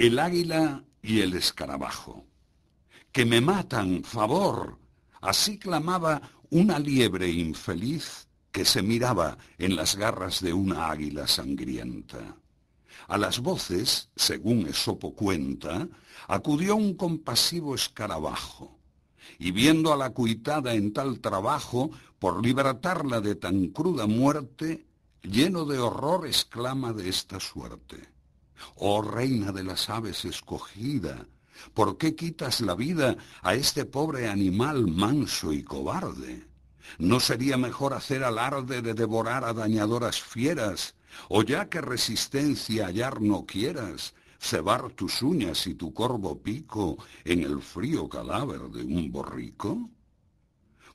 el águila y el escarabajo. Que me matan, favor. Así clamaba una liebre infeliz que se miraba en las garras de una águila sangrienta. A las voces, según Esopo cuenta, acudió un compasivo escarabajo, y viendo a la cuitada en tal trabajo, por libertarla de tan cruda muerte, lleno de horror exclama de esta suerte. Oh reina de las aves escogida, ¿por qué quitas la vida a este pobre animal manso y cobarde? ¿No sería mejor hacer alarde de devorar a dañadoras fieras, o ya que resistencia hallar no quieras, cebar tus uñas y tu corvo pico en el frío cadáver de un borrico?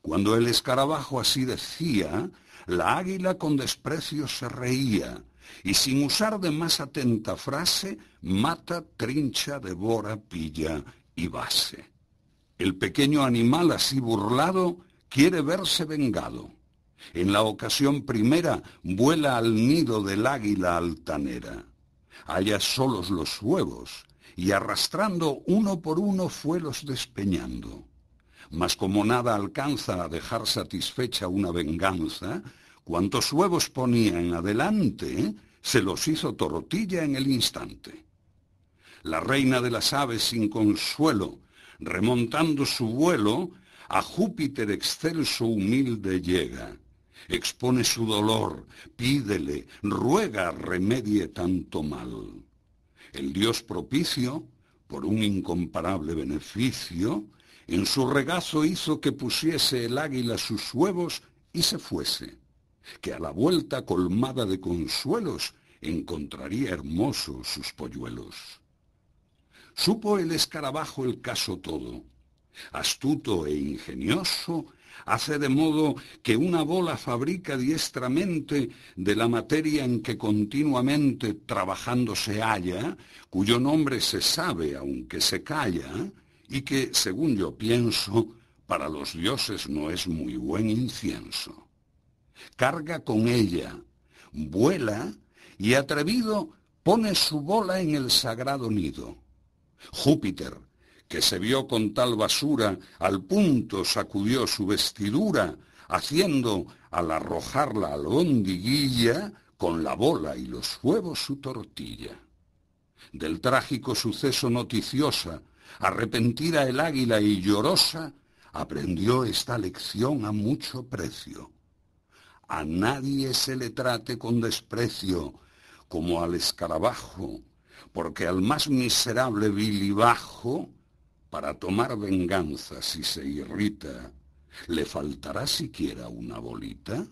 Cuando el escarabajo así decía, la águila con desprecio se reía, y sin usar de más atenta frase, mata, trincha, devora, pilla y base. El pequeño animal así burlado quiere verse vengado. En la ocasión primera vuela al nido del águila altanera. Halla solos los huevos y arrastrando uno por uno fue los despeñando. Mas como nada alcanza a dejar satisfecha una venganza, Cuantos huevos ponían adelante, ¿eh? se los hizo tortilla en el instante. La reina de las aves sin consuelo, remontando su vuelo, a Júpiter excelso humilde llega. Expone su dolor, pídele, ruega remedie tanto mal. El Dios propicio, por un incomparable beneficio, en su regazo hizo que pusiese el águila sus huevos y se fuese que a la vuelta colmada de consuelos encontraría hermosos sus polluelos. Supo el escarabajo el caso todo. Astuto e ingenioso, hace de modo que una bola fabrica diestramente de la materia en que continuamente trabajando se halla, cuyo nombre se sabe aunque se calla, y que, según yo pienso, para los dioses no es muy buen incienso carga con ella, vuela y atrevido pone su bola en el sagrado nido. Júpiter, que se vio con tal basura, al punto sacudió su vestidura, haciendo al arrojarla al hondiguilla, con la bola y los huevos su tortilla. Del trágico suceso noticiosa, arrepentida el águila y llorosa, aprendió esta lección a mucho precio. A nadie se le trate con desprecio, como al escarabajo, porque al más miserable vilibajo, para tomar venganza si se irrita, ¿le faltará siquiera una bolita?